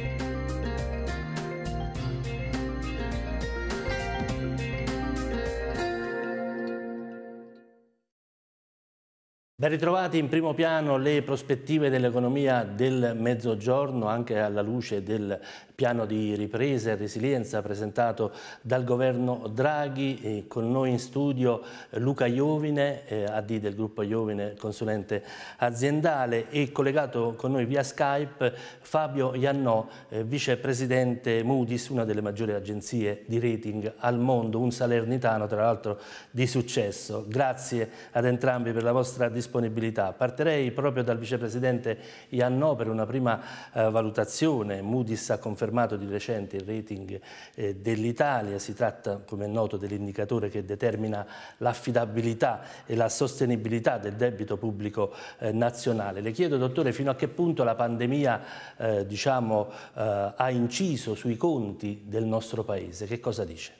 Thank you. Ben ritrovati in primo piano le prospettive dell'economia del Mezzogiorno, anche alla luce del piano di ripresa e resilienza presentato dal governo Draghi. Con noi in studio Luca Iovine, eh, AD del gruppo Iovine, consulente aziendale, e collegato con noi via Skype Fabio Iannò, eh, vicepresidente Moody's, una delle maggiori agenzie di rating al mondo, un salernitano tra l'altro di successo. Grazie ad entrambi per la vostra disponibilità disponibilità. Partirei proprio dal vicepresidente Iannò per una prima eh, valutazione. Moody's ha confermato di recente il rating eh, dell'Italia, si tratta come è noto dell'indicatore che determina l'affidabilità e la sostenibilità del debito pubblico eh, nazionale. Le chiedo dottore fino a che punto la pandemia eh, diciamo, eh, ha inciso sui conti del nostro Paese, che cosa dice?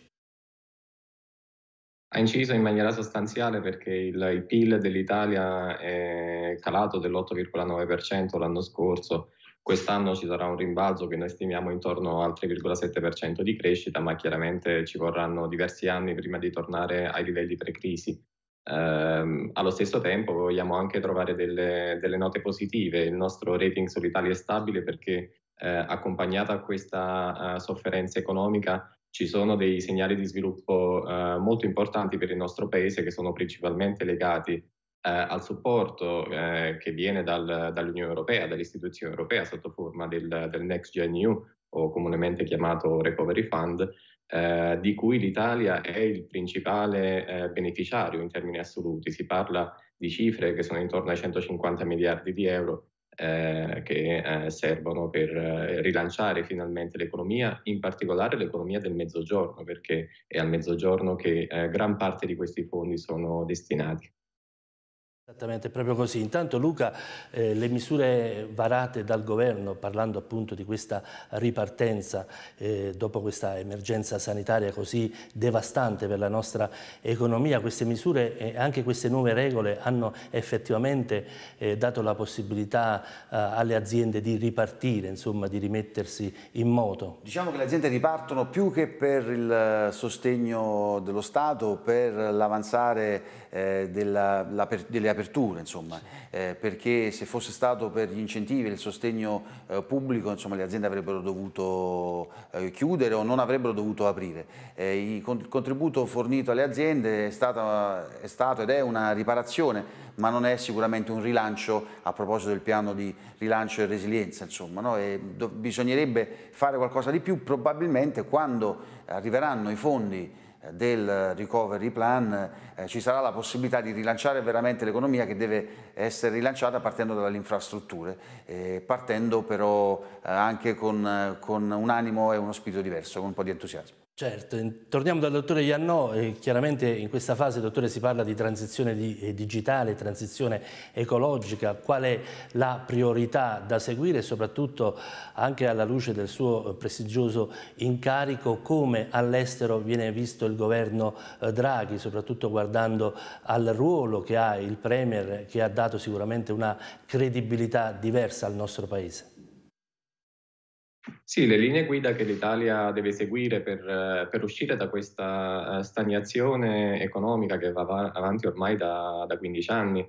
Ha inciso in maniera sostanziale perché il, il PIL dell'Italia è calato dell'8,9% l'anno scorso, quest'anno ci sarà un rimbalzo che noi stimiamo intorno al 3,7% di crescita, ma chiaramente ci vorranno diversi anni prima di tornare ai livelli pre-crisi. Eh, allo stesso tempo vogliamo anche trovare delle, delle, note positive, il nostro rating sull'Italia è stabile perché eh, accompagnata a questa uh, sofferenza economica ci sono dei segnali di sviluppo eh, molto importanti per il nostro paese che sono principalmente legati eh, al supporto eh, che viene dal, dall'Unione Europea, dall'istituzione europea sotto forma del, del Next Gen EU o comunemente chiamato Recovery Fund, eh, di cui l'Italia è il principale eh, beneficiario in termini assoluti. Si parla di cifre che sono intorno ai 150 miliardi di euro eh, che eh, servono per eh, rilanciare finalmente l'economia, in particolare l'economia del mezzogiorno, perché è al mezzogiorno che eh, gran parte di questi fondi sono destinati. Esattamente, proprio così. Intanto Luca, eh, le misure varate dal governo, parlando appunto di questa ripartenza eh, dopo questa emergenza sanitaria così devastante per la nostra economia, queste misure e anche queste nuove regole hanno effettivamente eh, dato la possibilità eh, alle aziende di ripartire, insomma di rimettersi in moto? Diciamo che le aziende ripartono più che per il sostegno dello Stato, per l'avanzare eh, delle aperture riaperture, insomma, eh, perché se fosse stato per gli incentivi e il sostegno eh, pubblico insomma, le aziende avrebbero dovuto eh, chiudere o non avrebbero dovuto aprire. Eh, il contributo fornito alle aziende è, stata, è stato ed è una riparazione, ma non è sicuramente un rilancio a proposito del piano di rilancio e resilienza. Insomma, no? e bisognerebbe fare qualcosa di più, probabilmente quando arriveranno i fondi del recovery plan eh, ci sarà la possibilità di rilanciare veramente l'economia che deve essere rilanciata partendo dalle infrastrutture, eh, partendo però eh, anche con, eh, con un animo e uno spirito diverso, con un po' di entusiasmo. Certo, torniamo dal dottore Iannò, eh, chiaramente in questa fase dottore si parla di transizione eh, digitale, transizione ecologica, qual è la priorità da seguire e soprattutto anche alla luce del suo prestigioso incarico come all'estero viene visto il governo eh, Draghi, soprattutto guardando al ruolo che ha il Premier che ha dato sicuramente una credibilità diversa al nostro Paese? Sì, le linee guida che l'Italia deve seguire per, eh, per uscire da questa eh, stagnazione economica che va avanti ormai da, da 15 anni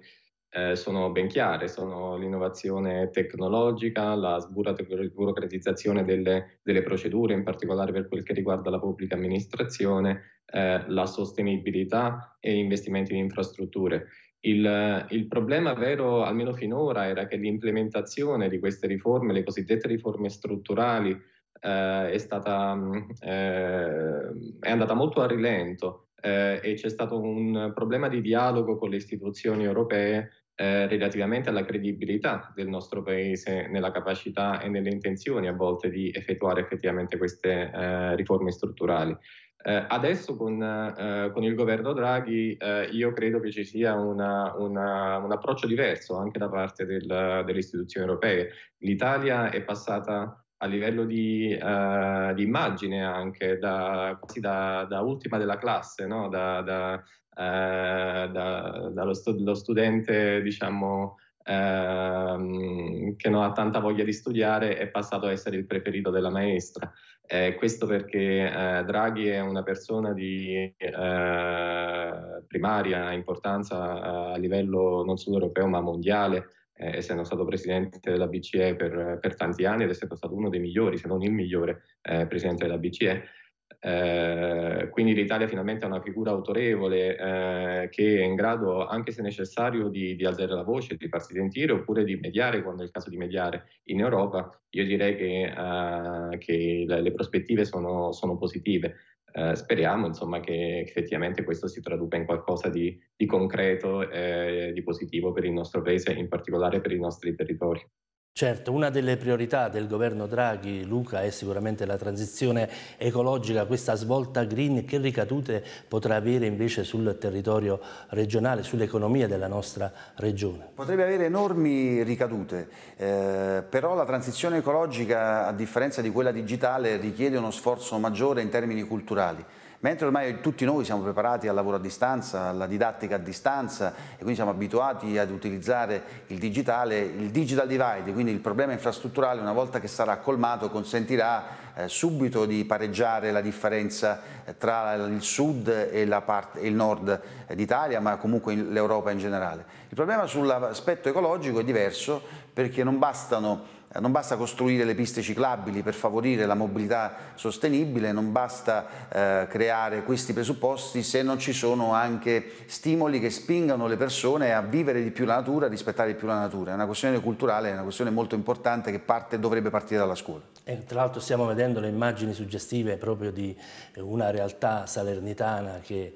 eh, sono ben chiare, sono l'innovazione tecnologica, la sburocratizzazione delle, delle, procedure, in particolare per quel che riguarda la pubblica amministrazione, eh, la sostenibilità e investimenti in infrastrutture. Il, il, problema vero, almeno finora, era che l'implementazione di queste riforme, le cosiddette riforme strutturali, eh, è, stata, mm, eh, è andata molto a rilento eh, e c'è stato un problema di dialogo con le istituzioni europee eh, relativamente alla credibilità del nostro Paese nella capacità e nelle intenzioni a volte di effettuare effettivamente queste eh, riforme strutturali. Eh, adesso con, eh, con, il governo Draghi eh, io credo che ci sia una, una, un approccio diverso anche da parte del, delle istituzioni europee. L'Italia è passata a livello di, eh, di immagine anche da, quasi da, da ultima della classe, no? da, eh, dallo stu- studente diciamo, Ehm, che non ha tanta voglia di studiare, è passato a essere il preferito della maestra. Eh, questo perché eh, Draghi è una persona di eh, primaria importanza eh, a livello non solo europeo ma mondiale, eh, essendo stato presidente della BCE per, per, tanti anni ed essendo stato uno dei migliori, se non il migliore eh, presidente della BCE. Eh, quindi l'Italia finalmente ha una figura autorevole eh, che è in grado, anche se necessario, di, di, alzare la voce, di farsi sentire oppure di mediare quando è il caso di mediare in Europa. Io direi che, eh, che le, le, prospettive sono, sono positive. Eh, speriamo insomma, che effettivamente questo si traduca in qualcosa di, di concreto e eh, di positivo per il nostro paese, in particolare per i nostri territori. Certo, una delle priorità del governo Draghi, Luca, è sicuramente la transizione ecologica, questa svolta green che ricadute potrà avere invece sul territorio regionale, sull'economia della nostra regione? Potrebbe avere enormi ricadute, eh, però la transizione ecologica, a differenza di quella digitale, richiede uno sforzo maggiore in termini culturali. Mentre ormai tutti noi siamo preparati al lavoro a distanza, alla didattica a distanza e quindi siamo abituati ad utilizzare il digitale, il digital divide, quindi il problema infrastrutturale una volta che sarà colmato consentirà eh, subito di pareggiare la differenza eh, tra il sud e, parte, e il nord eh, d'Italia, ma comunque l'Europa in generale. Il problema sull'aspetto ecologico è diverso perché non bastano eh, non basta costruire le piste ciclabili per favorire la mobilità sostenibile, non basta eh, creare questi presupposti se non ci sono anche stimoli che spingano le persone a vivere di più la natura, a rispettare di più la natura. È una questione culturale, è una questione molto importante che parte, dovrebbe partire dalla scuola. E tra l'altro stiamo vedendo le immagini suggestive proprio di eh, una realtà salernitana che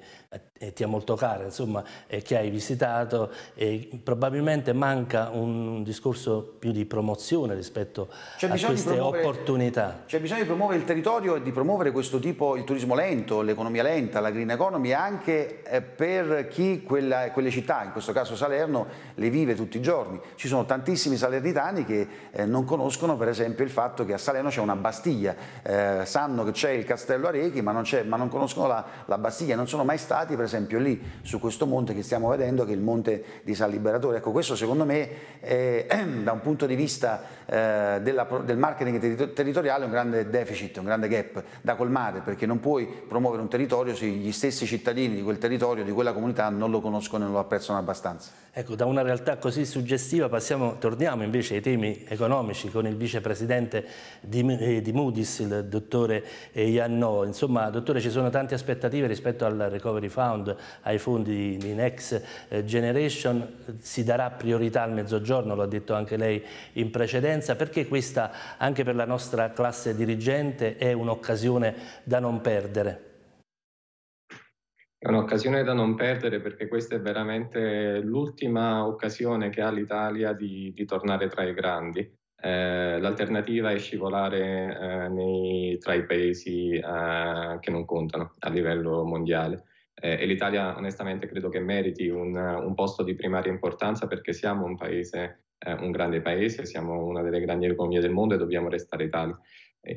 eh, ti è molto cara, insomma, che hai visitato e probabilmente manca un discorso più di promozione rispetto a queste opportunità. C'è bisogno di promuovere il territorio e di promuovere questo tipo, il turismo lento, l'economia lenta, la green economy, anche eh, per chi quella, quelle città, in questo caso Salerno, le vive tutti i giorni. Ci sono tantissimi salernitani che eh, non conoscono per esempio il fatto che a Salerno c'è una Bastiglia, eh, sanno che c'è il castello Arechi ma non, ma non conoscono la, la, Bastiglia, non sono mai stati per esempio lì, su questo monte che stiamo vedendo che è il monte di San Liberatore. Ecco questo secondo me eh, da un punto di vista eh, eh, della, del marketing territoriale è un grande deficit, un grande gap da colmare perché non puoi promuovere un territorio se gli stessi cittadini di quel territorio, di quella comunità non lo conoscono e non lo apprezzano abbastanza. Ecco, da una realtà così suggestiva passiamo, torniamo invece ai temi economici con il vicepresidente di, eh, di Moody's, il dottore eh, Iannò. Insomma, dottore, ci sono tante aspettative rispetto al Recovery Fund, ai fondi di Next eh, Generation, si darà priorità al mezzogiorno, lo ha detto anche lei in precedenza presidenza, perché questa anche per la nostra classe dirigente è un'occasione da non perdere? È un'occasione da non perdere perché questa è veramente l'ultima occasione che ha l'Italia di, di, tornare tra i grandi. Eh, l'alternativa è scivolare eh, nei, tra i paesi eh, che non contano a livello mondiale. Eh, e l'Italia onestamente credo che meriti un, un posto di primaria importanza perché siamo un paese un grande paese, siamo una delle grandi economie del mondo e dobbiamo restare tali.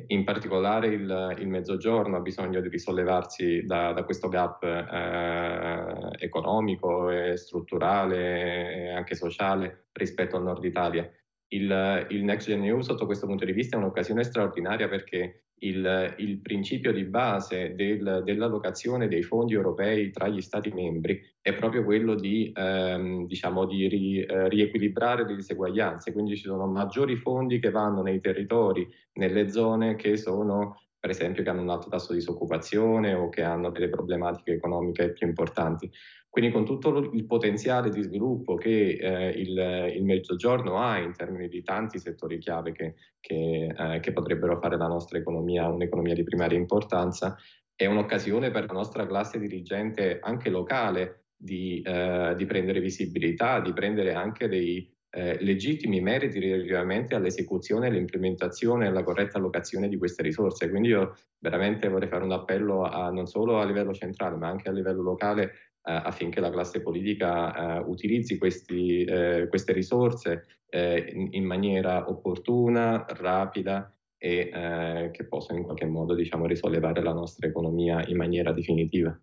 In particolare il, il, Mezzogiorno ha bisogno di risollevarsi da, da questo gap eh, economico, e strutturale e anche sociale rispetto al nord Italia il, il Next Gen EU sotto questo punto di vista è un'occasione straordinaria perché il, il, principio di base del, dell'allocazione dei fondi europei tra gli Stati membri è proprio quello di, ehm, diciamo, di ri, eh, riequilibrare le diseguaglianze, quindi ci sono maggiori fondi che vanno nei territori, nelle zone che sono per esempio che hanno un alto tasso di disoccupazione o che hanno delle problematiche economiche più importanti. Quindi con tutto il potenziale di sviluppo che eh, il, il, Mezzogiorno ha in termini di tanti settori chiave che, che, eh, che potrebbero fare la nostra economia un'economia di primaria importanza, è un'occasione per la nostra classe dirigente anche locale di, eh, di prendere visibilità, di prendere anche dei, eh, legittimi meriti relativamente all'esecuzione, all'implementazione e alla corretta allocazione di queste risorse. Quindi io veramente vorrei fare un appello a, non solo a livello centrale ma anche a livello locale eh, affinché la classe politica eh, utilizzi questi, eh, queste risorse eh, in, in, maniera opportuna, rapida e eh, che possa in qualche modo diciamo, risollevare la nostra economia in maniera definitiva.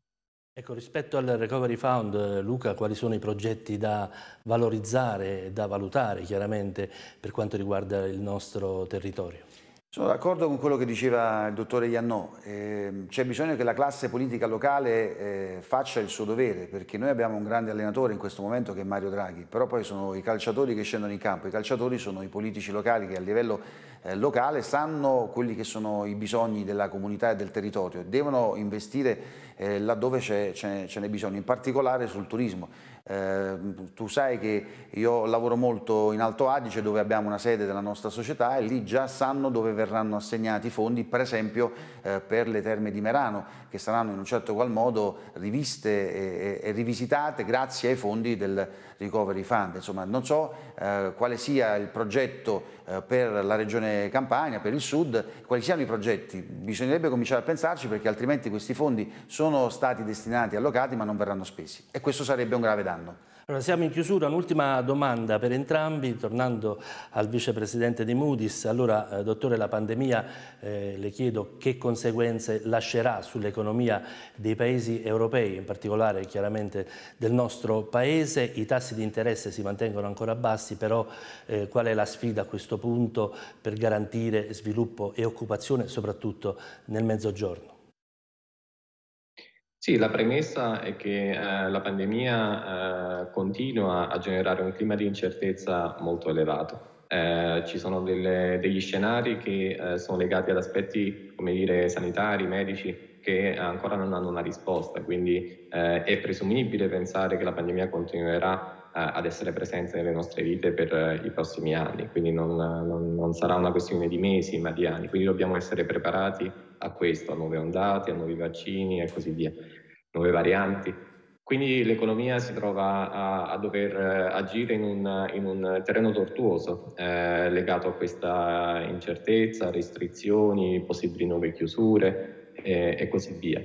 Ecco, rispetto al Recovery Fund, Luca, quali sono i progetti da valorizzare e da valutare chiaramente per quanto riguarda il nostro territorio? Sono d'accordo con quello che diceva il dottore Iannò, eh, c'è bisogno che la classe politica locale eh, faccia il suo dovere, perché noi abbiamo un grande allenatore in questo momento che è Mario Draghi, però poi sono i calciatori che scendono in campo, i calciatori sono i politici locali che a livello eh, locale sanno quelli che sono i bisogni della comunità e del territorio, devono investire eh, laddove ce n'è bisogno, in particolare sul turismo. Eh, tu sai che io lavoro molto in Alto Adige dove abbiamo una sede della nostra società e lì già sanno dove verranno assegnati i fondi, per esempio eh, per le terme di Merano che saranno in un certo qual modo riviste e, e rivisitate grazie ai fondi del Recovery Fund. Insomma, non so eh, quale sia il progetto eh, per la regione Campania, per il sud, quali siano i progetti. Bisognerebbe cominciare a pensarci perché altrimenti questi fondi sono stati destinati, allocati ma non verranno spesi e questo sarebbe un grave danno faranno. Allora, siamo in chiusura, un'ultima domanda per entrambi, tornando al vicepresidente di Moody's. Allora, eh, dottore, la pandemia, eh, le chiedo che conseguenze lascerà sull'economia dei paesi europei, in particolare chiaramente del nostro paese. I tassi di interesse si mantengono ancora bassi, però eh, qual è la sfida a questo punto per garantire sviluppo e occupazione, soprattutto nel mezzogiorno? Sì, la premessa è che eh, la pandemia eh, continua a generare un clima di incertezza molto elevato. Eh, ci sono delle, degli scenari che eh, sono legati ad aspetti come dire, sanitari, medici, che ancora non hanno una risposta, quindi eh, è presumibile pensare che la pandemia continuerà eh, ad essere presente nelle nostre vite per eh, i prossimi anni, quindi non, non, non sarà una questione di mesi ma di anni, quindi dobbiamo essere preparati a questo, a nuove ondate, a nuovi vaccini e così via, nuove varianti. Quindi l'economia si trova a, a dover eh, agire in un, in un terreno tortuoso eh, legato a questa incertezza, restrizioni, possibili nuove chiusure eh, e così via.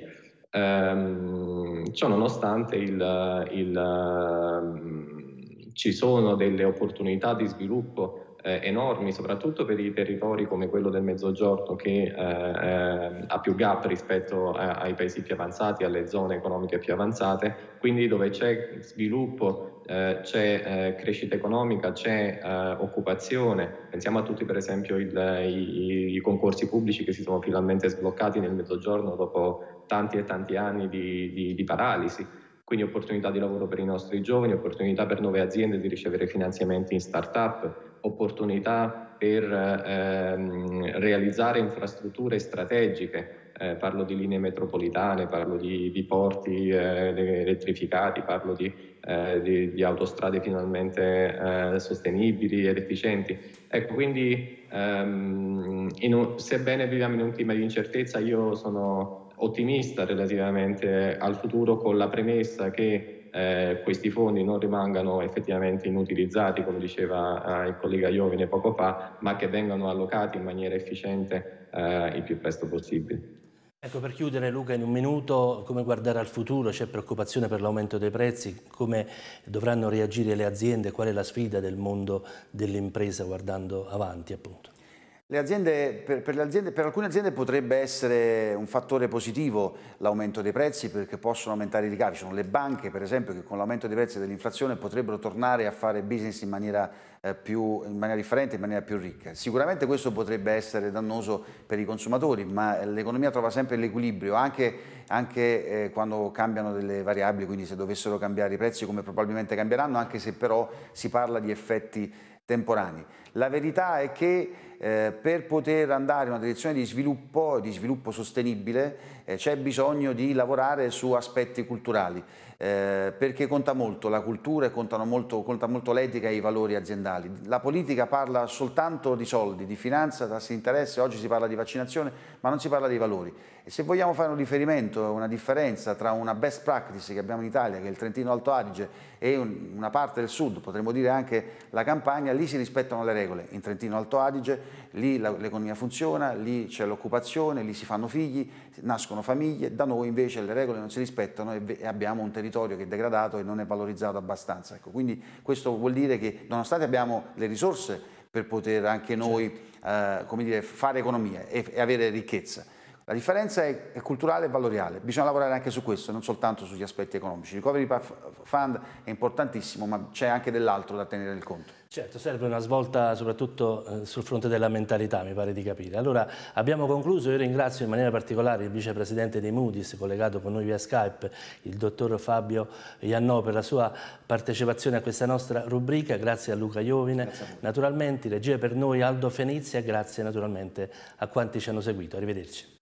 Ehm, ciò nonostante il, il, ehm, ci sono delle opportunità di sviluppo eh, enormi, soprattutto per i territori come quello del Mezzogiorno che eh, eh, ha più gap rispetto a, eh, ai paesi più avanzati, alle zone economiche più avanzate, quindi dove c'è sviluppo eh, c'è eh, crescita economica, c'è eh, occupazione. Pensiamo a tutti per esempio il, i, i, concorsi pubblici che si sono finalmente sbloccati nel mezzogiorno dopo tanti e tanti anni di, di, di paralisi. Quindi opportunità di lavoro per i nostri giovani, opportunità per nuove aziende di ricevere finanziamenti in start-up, opportunità per ehm, realizzare infrastrutture strategiche, eh, parlo di linee metropolitane, parlo di, di porti eh, elettrificati, parlo di, eh, di, di autostrade finalmente eh, sostenibili ed efficienti. Ecco, quindi ehm, un, sebbene viviamo in un clima di incertezza, io sono ottimista relativamente al futuro con la premessa che eh, questi fondi non rimangano effettivamente inutilizzati, come diceva eh, il collega Iovine poco fa, ma che vengano allocati in maniera efficiente eh, il più presto possibile. Ecco, per chiudere Luca, in un minuto, come guardare al futuro? C'è preoccupazione per l'aumento dei prezzi? Come dovranno reagire le aziende? Qual è la sfida del mondo dell'impresa guardando avanti appunto? Aziende, per, per, aziende, per, alcune aziende potrebbe essere un fattore positivo l'aumento dei prezzi perché possono aumentare i ricavi. Ci sono le banche, per esempio, che con l'aumento dei prezzi e dell'inflazione potrebbero tornare a fare business in maniera, eh, più, in maniera differente, in maniera più ricca. Sicuramente questo potrebbe essere dannoso per i consumatori, ma l'economia trova sempre l'equilibrio, anche, anche eh, quando cambiano delle variabili, quindi se dovessero cambiare i prezzi come probabilmente cambieranno, anche se però si parla di effetti temporanei. La verità è che eh, per poter andare in una direzione di sviluppo, di sviluppo sostenibile, eh, c'è bisogno di lavorare su aspetti culturali, eh, perché conta molto la cultura e molto, conta molto l'etica e i valori aziendali. La politica parla soltanto di soldi, di finanza, tassi di interesse, oggi si parla di vaccinazione, ma non si parla dei valori. E se vogliamo fare un riferimento, una differenza tra una best practice che abbiamo in Italia, che è il Trentino Alto Adige, e un, una parte del sud, potremmo dire anche la Campania, lì si rispettano le regole. In Trentino Alto Adige, lì l'economia funziona, lì c'è l'occupazione, lì si fanno figli, nascono famiglie, da noi invece le regole non si rispettano e, e abbiamo un territorio che è degradato e non è valorizzato abbastanza. Ecco, quindi questo vuol dire che nonostante abbiamo le risorse per poter anche noi certo. eh, dire, fare economia e, e avere ricchezza, la differenza è, è culturale e valoriale, bisogna lavorare anche su questo, non soltanto sugli aspetti economici. Il recovery fund è importantissimo, ma c'è anche dell'altro da tenere in conto. Certo, serve una svolta soprattutto eh, sul fronte della mentalità, mi pare di capire. Allora, abbiamo concluso, io ringrazio in maniera particolare il vicepresidente dei Moody's, collegato con noi via Skype, il dottor Fabio Iannò, per la sua partecipazione a questa nostra rubrica, grazie a Luca Iovine, a naturalmente, regia per noi Aldo Fenizia, grazie naturalmente a quanti ci hanno seguito. Arrivederci.